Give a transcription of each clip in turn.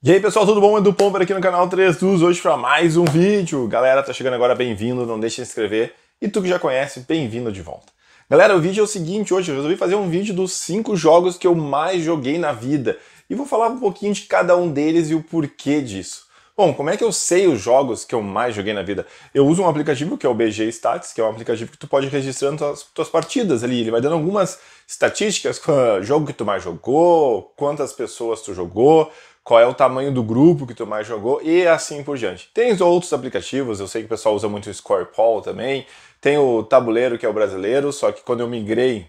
E aí pessoal, tudo bom? Edu Pomper aqui no canal 3 Dos, hoje para mais um vídeo. Galera, tá chegando agora, bem-vindo, não deixe de se inscrever. E tu que já conhece, bem-vindo de volta. Galera, o vídeo é o seguinte, hoje eu resolvi fazer um vídeo dos 5 jogos que eu mais joguei na vida. E vou falar um pouquinho de cada um deles e o porquê disso. Bom, como é que eu sei os jogos que eu mais joguei na vida? Eu uso um aplicativo que é o BG Stats, que é um aplicativo que tu pode registrando as tuas partidas ali. Ele vai dando algumas estatísticas, jogo que tu mais jogou, quantas pessoas tu jogou, qual é o tamanho do grupo que tu mais jogou e assim por diante. Tem outros aplicativos, eu sei que o pessoal usa muito o Scorepal também, tem o Tabuleiro, que é o brasileiro, só que quando eu migrei,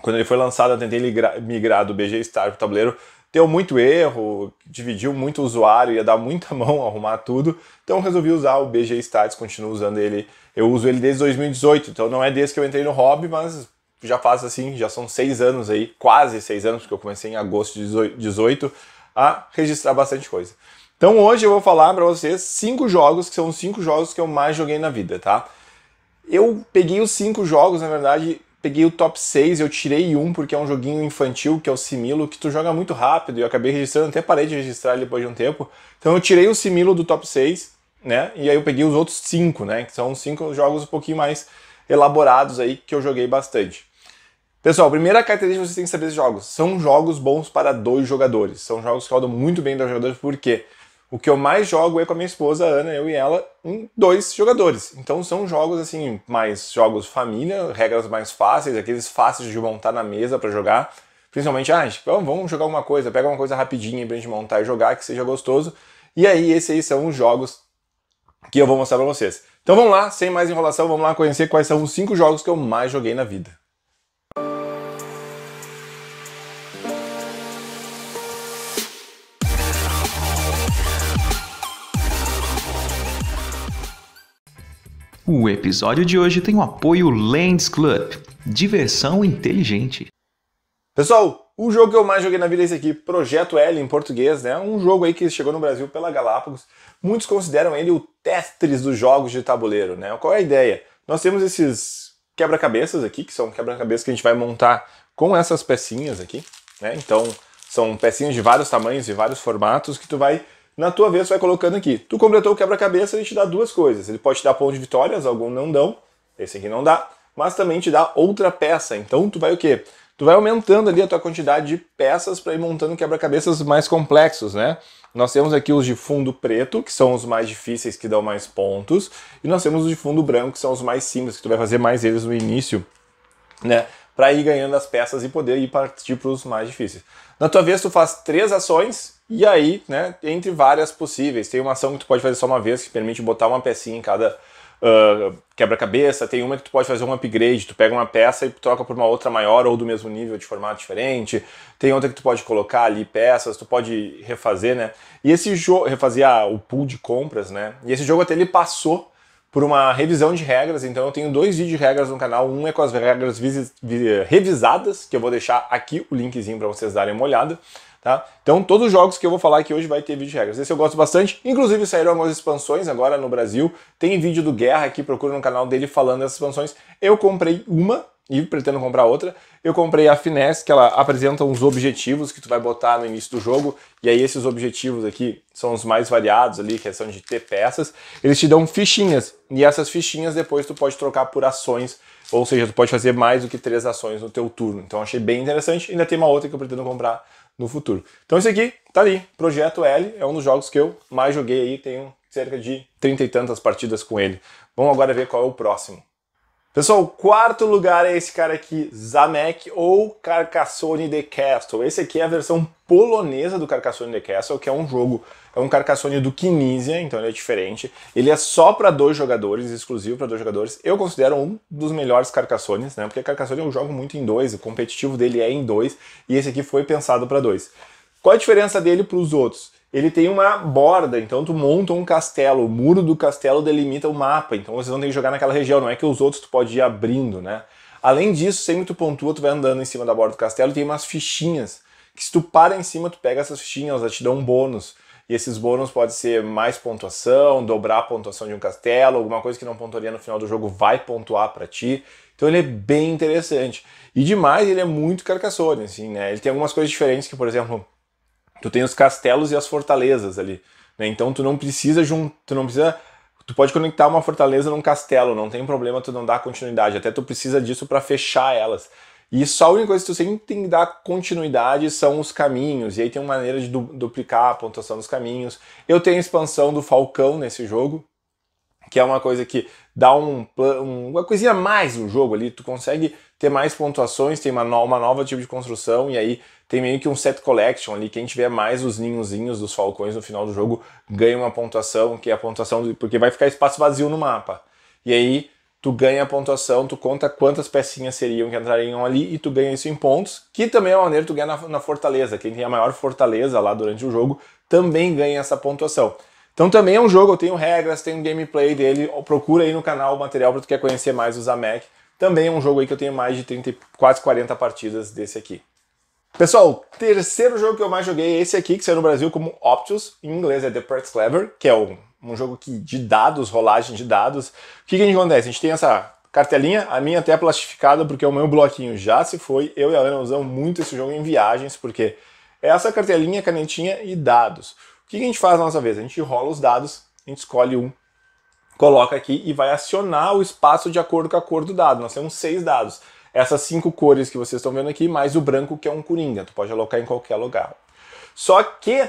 quando ele foi lançado, eu tentei migrar do BG Star para o Tabuleiro, deu muito erro, dividiu muito o usuário, ia dar muita mão arrumar tudo. Então resolvi usar o BG Stats, continuo usando ele. Eu uso ele desde 2018, então não é desde que eu entrei no hobby, mas já faz assim, já são seis anos aí, quase seis anos, porque eu comecei em agosto de 2018, a registrar bastante coisa. Então hoje eu vou falar para vocês cinco jogos, que são os cinco jogos que eu mais joguei na vida, tá? Eu peguei os cinco jogos, na verdade, peguei o top 6, eu tirei um porque é um joguinho infantil, que é o Similo, que tu joga muito rápido, e eu acabei registrando, até parei de registrar depois de um tempo. Então eu tirei o Similo do top 6, né? E aí eu peguei os outros cinco, né? Que são cinco jogos um pouquinho mais elaborados aí que eu joguei bastante. Pessoal, primeira característica que vocês têm que saber dos jogos. São jogos bons para dois jogadores. São jogos que rodam muito bem dois jogadores, porque O que eu mais jogo é com a minha esposa, Ana, eu e ela, em dois jogadores. Então são jogos assim, mais jogos família, regras mais fáceis, aqueles fáceis de montar na mesa para jogar. Principalmente, ah, vamos jogar alguma coisa, pega uma coisa rapidinha pra gente montar e jogar, que seja gostoso. E aí, esses aí são os jogos que eu vou mostrar pra vocês. Então vamos lá, sem mais enrolação, vamos lá conhecer quais são os cinco jogos que eu mais joguei na vida. O episódio de hoje tem o apoio Lands Club. Diversão inteligente. Pessoal, o jogo que eu mais joguei na vida é esse aqui, Projeto L em português, né? Um jogo aí que chegou no Brasil pela Galápagos. Muitos consideram ele o Tetris dos jogos de tabuleiro, né? Qual é a ideia? Nós temos esses quebra-cabeças aqui, que são quebra-cabeças que a gente vai montar com essas pecinhas aqui, né? Então, são pecinhas de vários tamanhos e vários formatos que tu vai na tua vez, vai colocando aqui. Tu completou o quebra-cabeça, ele te dá duas coisas. Ele pode te dar ponto de vitórias, algum não dão, esse aqui não dá, mas também te dá outra peça. Então tu vai o quê? Tu vai aumentando ali a tua quantidade de peças para ir montando quebra-cabeças mais complexos, né? Nós temos aqui os de fundo preto, que são os mais difíceis, que dão mais pontos, e nós temos os de fundo branco, que são os mais simples, que tu vai fazer mais eles no início, né? para ir ganhando as peças e poder ir partir para os mais difíceis. Na tua vez, tu faz três ações e aí, né, entre várias possíveis. Tem uma ação que tu pode fazer só uma vez, que permite botar uma pecinha em cada uh, quebra-cabeça. Tem uma que tu pode fazer um upgrade, tu pega uma peça e troca por uma outra maior ou do mesmo nível, de formato diferente. Tem outra que tu pode colocar ali peças, tu pode refazer, né? E esse jogo, refazer ah, o pool de compras, né? E esse jogo até ele passou por uma revisão de regras. Então eu tenho dois vídeos de regras no canal. Um é com as regras revisadas, que eu vou deixar aqui o linkzinho para vocês darem uma olhada. Tá? Então todos os jogos que eu vou falar aqui hoje vai ter vídeo de regras. Esse eu gosto bastante. Inclusive saíram algumas expansões agora no Brasil. Tem vídeo do Guerra aqui, procura no canal dele falando dessas expansões. Eu comprei uma, e pretendo comprar outra. Eu comprei a Finesse, que ela apresenta uns objetivos que tu vai botar no início do jogo, e aí esses objetivos aqui são os mais variados ali, é são de ter peças. Eles te dão fichinhas, e essas fichinhas depois tu pode trocar por ações, ou seja, tu pode fazer mais do que três ações no teu turno. Então achei bem interessante, ainda tem uma outra que eu pretendo comprar no futuro. Então esse aqui tá ali, Projeto L, é um dos jogos que eu mais joguei aí, tenho cerca de trinta e tantas partidas com ele. Vamos agora ver qual é o próximo. Pessoal, o quarto lugar é esse cara aqui, Zamek ou Carcassone de Castle. Esse aqui é a versão polonesa do Carcassone de Castle, que é um jogo, é um Carcassone do Kinesia, então ele é diferente. Ele é só para dois jogadores, exclusivo para dois jogadores. Eu considero um dos melhores Carcassones, né? Porque é um jogo muito em dois, o competitivo dele é em dois, e esse aqui foi pensado para dois. Qual a diferença dele para os outros? ele tem uma borda, então tu monta um castelo, o muro do castelo delimita o mapa, então vocês vão ter que jogar naquela região, não é que os outros tu pode ir abrindo, né? Além disso, sempre tu pontua, tu vai andando em cima da borda do castelo e tem umas fichinhas, que se tu para em cima, tu pega essas fichinhas, elas te dão um bônus. E esses bônus podem ser mais pontuação, dobrar a pontuação de um castelo, alguma coisa que não pontuaria no final do jogo vai pontuar para ti. Então ele é bem interessante. E demais, ele é muito carcassone, assim, né? Ele tem algumas coisas diferentes que, por exemplo, Tu tem os castelos e as fortalezas ali. Né? Então tu não precisa jun... tu não precisa tu pode conectar uma fortaleza num castelo, não tem problema tu não dar continuidade, até tu precisa disso para fechar elas. E só a única coisa que tu sempre tem que dar continuidade são os caminhos, e aí tem uma maneira de du duplicar a pontuação dos caminhos. Eu tenho a expansão do Falcão nesse jogo, que é uma coisa que dá um, um, uma coisinha a mais no jogo ali, tu consegue ter mais pontuações, tem uma, no, uma nova tipo de construção, e aí tem meio que um set collection ali, quem tiver mais os ninhozinhos dos falcões no final do jogo ganha uma pontuação, que é a pontuação, do, porque vai ficar espaço vazio no mapa. E aí tu ganha a pontuação, tu conta quantas pecinhas seriam que entrariam ali e tu ganha isso em pontos, que também é uma maneira que tu ganha na, na fortaleza, quem tem a maior fortaleza lá durante o jogo também ganha essa pontuação. Então também é um jogo, eu tenho regras, tenho gameplay dele, procura aí no canal o material para tu quer conhecer mais o Zamek. Também é um jogo aí que eu tenho mais de 30, quase 40 partidas desse aqui. Pessoal, terceiro jogo que eu mais joguei é esse aqui, que saiu no Brasil como Optus, em inglês é The Pretz Clever, que é um, um jogo que, de dados, rolagem de dados. O que, que a gente acontece? A gente tem essa cartelinha, a minha até é plastificada, porque o meu bloquinho já se foi. Eu e a Ana usamos muito esse jogo em viagens, porque é essa cartelinha, canetinha e dados. O que a gente faz na nossa vez? A gente rola os dados, a gente escolhe um, coloca aqui e vai acionar o espaço de acordo com a cor do dado. Nós temos seis dados. Essas cinco cores que vocês estão vendo aqui, mais o branco que é um coringa. Tu pode alocar em qualquer lugar. Só que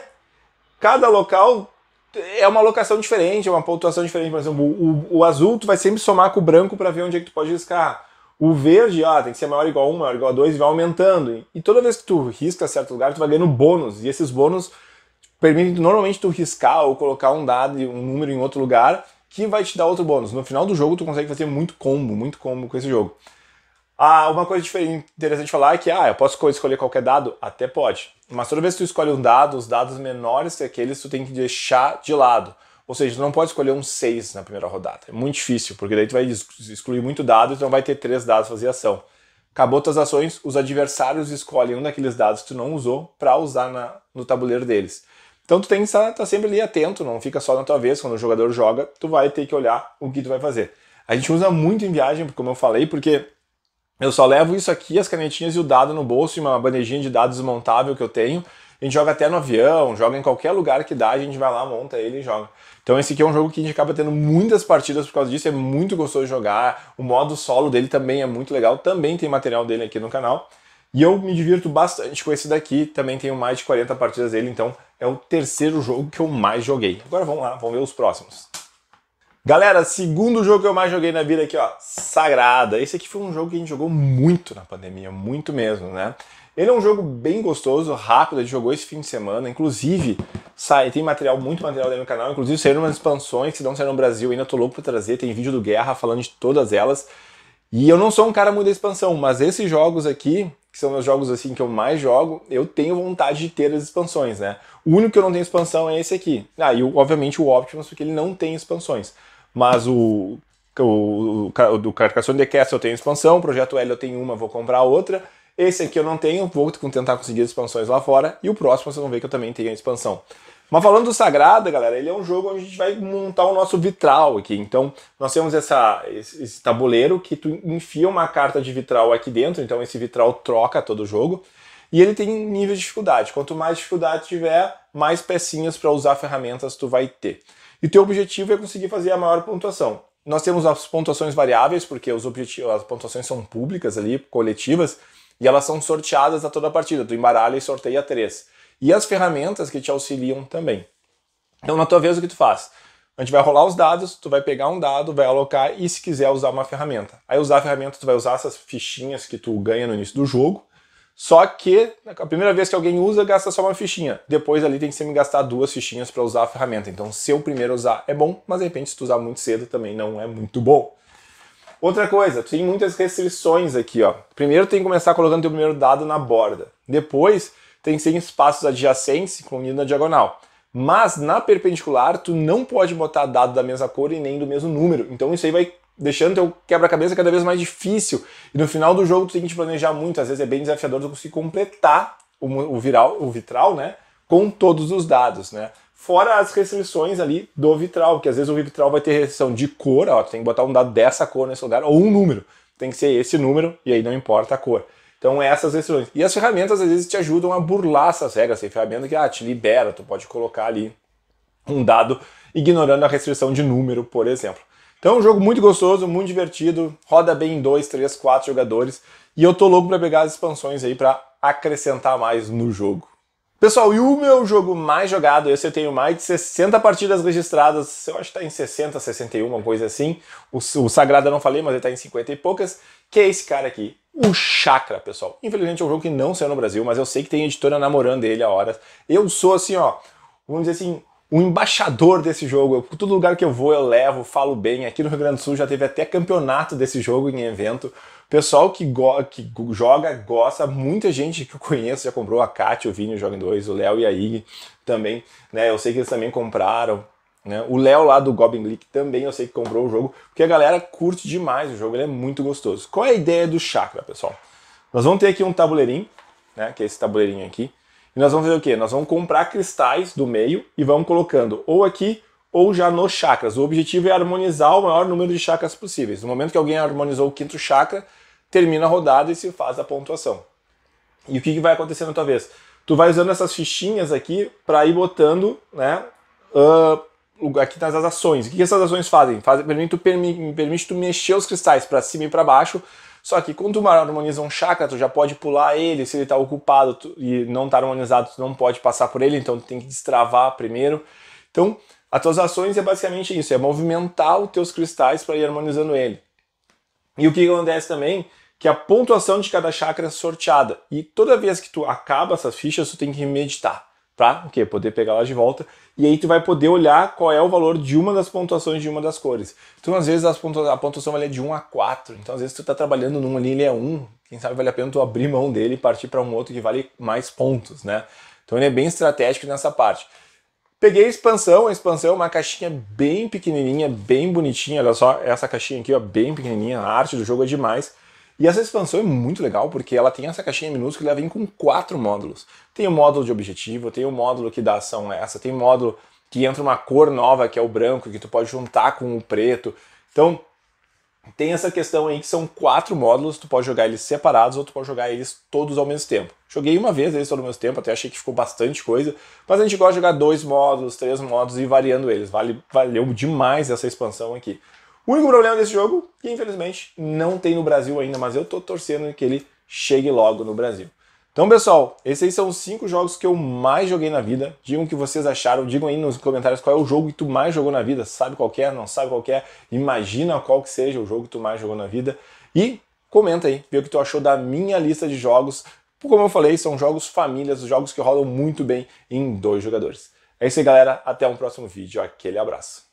cada local é uma alocação diferente, é uma pontuação diferente. Por exemplo, o, o, azul tu vai sempre somar com o branco para ver onde é que tu pode riscar. O verde, ah tem que ser maior ou igual a 1, maior ou igual a 2 e vai aumentando. E toda vez que tu risca certo lugar, tu vai ganhando bônus. E esses bônus permite normalmente tu riscar ou colocar um dado, um número em outro lugar, que vai te dar outro bônus. No final do jogo tu consegue fazer muito combo, muito combo com esse jogo. Ah, uma coisa interessante de falar é que, ah, eu posso escolher qualquer dado? Até pode. Mas toda vez que tu escolhe um dado, os dados menores que aqueles tu tem que deixar de lado. Ou seja, tu não pode escolher um 6 na primeira rodada. É muito difícil, porque daí tu vai excluir muito dado e tu não vai ter três dados fazer ação. Acabou tuas ações, os adversários escolhem um daqueles dados que tu não usou para usar na, no tabuleiro deles. Então tu tem que estar tá sempre ali atento, não fica só na tua vez. Quando o jogador joga, tu vai ter que olhar o que tu vai fazer. A gente usa muito em viagem, como eu falei, porque eu só levo isso aqui, as canetinhas e o dado no bolso e uma bandejinha de dados montável que eu tenho. A gente joga até no avião, joga em qualquer lugar que dá, a gente vai lá, monta ele e joga. Então esse aqui é um jogo que a gente acaba tendo muitas partidas por causa disso, é muito gostoso de jogar. O modo solo dele também é muito legal, também tem material dele aqui no canal. E eu me divirto bastante com esse daqui, também tenho mais de 40 partidas dele, então é o terceiro jogo que eu mais joguei. Agora vamos lá, vamos ver os próximos. Galera, segundo jogo que eu mais joguei na vida aqui, ó, Sagrada. Esse aqui foi um jogo que a gente jogou muito na pandemia, muito mesmo, né? Ele é um jogo bem gostoso, rápido, a gente jogou esse fim de semana, inclusive sai, tem material, muito material dentro do canal, inclusive saíram umas expansões se não saíram no Brasil, ainda tô louco pra trazer, tem vídeo do Guerra falando de todas elas. E eu não sou um cara muito da expansão, mas esses jogos aqui, que são meus jogos assim que eu mais jogo, eu tenho vontade de ter as expansões, né? O único que eu não tenho expansão é esse aqui. Ah, e obviamente o Optimus, porque ele não tem expansões. Mas o, o, o do Carcassonne de Castle eu tenho expansão, o Projeto L eu tenho uma, vou comprar outra. Esse aqui eu não tenho, vou tentar conseguir expansões lá fora. E o próximo vocês vão ver que eu também tenho a expansão. Mas falando do Sagrada, galera, ele é um jogo onde a gente vai montar o nosso vitral aqui. Então, nós temos essa, esse, tabuleiro que tu enfia uma carta de vitral aqui dentro, então esse vitral troca todo o jogo. E ele tem nível de dificuldade. Quanto mais dificuldade tiver, mais pecinhas para usar ferramentas tu vai ter. E teu objetivo é conseguir fazer a maior pontuação. Nós temos as pontuações variáveis, porque os objetivos, as pontuações são públicas ali, coletivas, e elas são sorteadas a toda a partida. Tu embaralha e sorteia três e as ferramentas que te auxiliam também. Então, na tua vez, o que tu faz? A gente vai rolar os dados, tu vai pegar um dado, vai alocar e se quiser usar uma ferramenta. Aí usar a ferramenta, tu vai usar essas fichinhas que tu ganha no início do jogo. Só que a primeira vez que alguém usa, gasta só uma fichinha. Depois ali tem que sempre gastar duas fichinhas para usar a ferramenta. Então, se eu primeiro usar é bom, mas de repente se tu usar muito cedo também não é muito bom. Outra coisa, tu tem muitas restrições aqui, ó. Primeiro tem que começar colocando teu primeiro dado na borda. Depois tem 100 espaços adjacentes, incluindo na diagonal. Mas na perpendicular, tu não pode botar dado da mesma cor e nem do mesmo número. Então isso aí vai deixando teu quebra-cabeça cada vez mais difícil. E no final do jogo tu tem que te planejar muito, às vezes é bem desafiador tu conseguir completar o, viral, o vitral, né? Com todos os dados, né? Fora as restrições ali do vitral, que às vezes o vitral vai ter restrição de cor, ó, tu tem que botar um dado dessa cor nesse lugar, ou um número. Tem que ser esse número, e aí não importa a cor. Então, essas restrições. E as ferramentas, às vezes, te ajudam a burlar essas regras. Tem ferramenta que ah, te libera, tu pode colocar ali um dado ignorando a restrição de número, por exemplo. Então, é um jogo muito gostoso, muito divertido, roda bem em 2, 3, 4 jogadores. E eu tô louco para pegar as expansões aí para acrescentar mais no jogo. Pessoal, e o meu jogo mais jogado, esse eu tenho mais de 60 partidas registradas, eu acho que tá em 60, 61, uma coisa assim. O, o Sagrada eu não falei, mas ele tá em 50 e poucas, que é esse cara aqui, o Chakra, pessoal. Infelizmente é um jogo que não saiu no Brasil, mas eu sei que tem editora namorando ele a horas. Eu sou assim, ó, vamos dizer assim, o embaixador desse jogo. Eu, todo lugar que eu vou eu levo, falo bem. Aqui no Rio Grande do Sul já teve até campeonato desse jogo em evento. Pessoal que, go que joga, gosta, muita gente que eu conheço já comprou. A Kátia, o Vini, o Jogo 2, o Léo e a Ig também, né? Eu sei que eles também compraram. Né? O Léo lá do Goblin League também eu sei que comprou o jogo, porque a galera curte demais o jogo, ele é muito gostoso. Qual é a ideia do Chakra, pessoal? Nós vamos ter aqui um tabuleirinho, né, que é esse tabuleirinho aqui, e nós vamos fazer o quê? Nós vamos comprar cristais do meio e vamos colocando ou aqui ou já nos chakras. O objetivo é harmonizar o maior número de chakras possíveis. No momento que alguém harmonizou o quinto chakra, termina a rodada e se faz a pontuação. E o que, que vai acontecer na tua vez? Tu vai usando essas fichinhas aqui para ir botando, né, uh, aqui nas tá ações. O que essas ações fazem? fazem permite, permi, permite tu mexer os cristais para cima e para baixo. Só que quando tu harmoniza um chakra, tu já pode pular ele, se ele está ocupado tu, e não está harmonizado, tu não pode passar por ele, então tu tem que destravar primeiro. Então, as tuas ações é basicamente isso, é movimentar os teus cristais para ir harmonizando ele. E o que acontece também, que a pontuação de cada chakra é sorteada. E toda vez que tu acaba essas fichas, tu tem que meditar para o quê? Poder pegar lá de volta. E aí tu vai poder olhar qual é o valor de uma das pontuações de uma das cores. Então, às vezes, pontua a pontuação é de 1 a 4. Então, às vezes, tu tá trabalhando num ali, ele é 1. Quem sabe vale a pena tu abrir mão dele e partir para um outro que vale mais pontos, né? Então ele é bem estratégico nessa parte. Peguei a expansão, a expansão é uma caixinha bem pequenininha, bem bonitinha, olha só, essa caixinha aqui, ó, bem pequenininha, a arte do jogo é demais. E essa expansão é muito legal porque ela tem essa caixinha minúscula e ela vem com quatro módulos. Tem o módulo de objetivo, tem o módulo que dá ação essa, tem o módulo que entra uma cor nova que é o branco, que tu pode juntar com o preto. Então, tem essa questão aí que são quatro módulos, tu pode jogar eles separados ou tu pode jogar eles todos ao mesmo tempo. Joguei uma vez eles todos ao mesmo tempo, até achei que ficou bastante coisa, mas a gente gosta de jogar dois módulos, três módulos e variando eles. Vale, valeu demais essa expansão aqui. O único problema desse jogo, que infelizmente não tem no Brasil ainda, mas eu tô torcendo que ele chegue logo no Brasil. Então, pessoal, esses aí são os cinco jogos que eu mais joguei na vida. Digam o que vocês acharam, digam aí nos comentários qual é o jogo que tu mais jogou na vida. Sabe qual é, não sabe qual é, imagina qual que seja o jogo que tu mais jogou na vida. E comenta aí, vê o que tu achou da minha lista de jogos. Como eu falei, são jogos famílias, jogos que rodam muito bem em dois jogadores. É isso aí, galera. Até um próximo vídeo. Aquele abraço.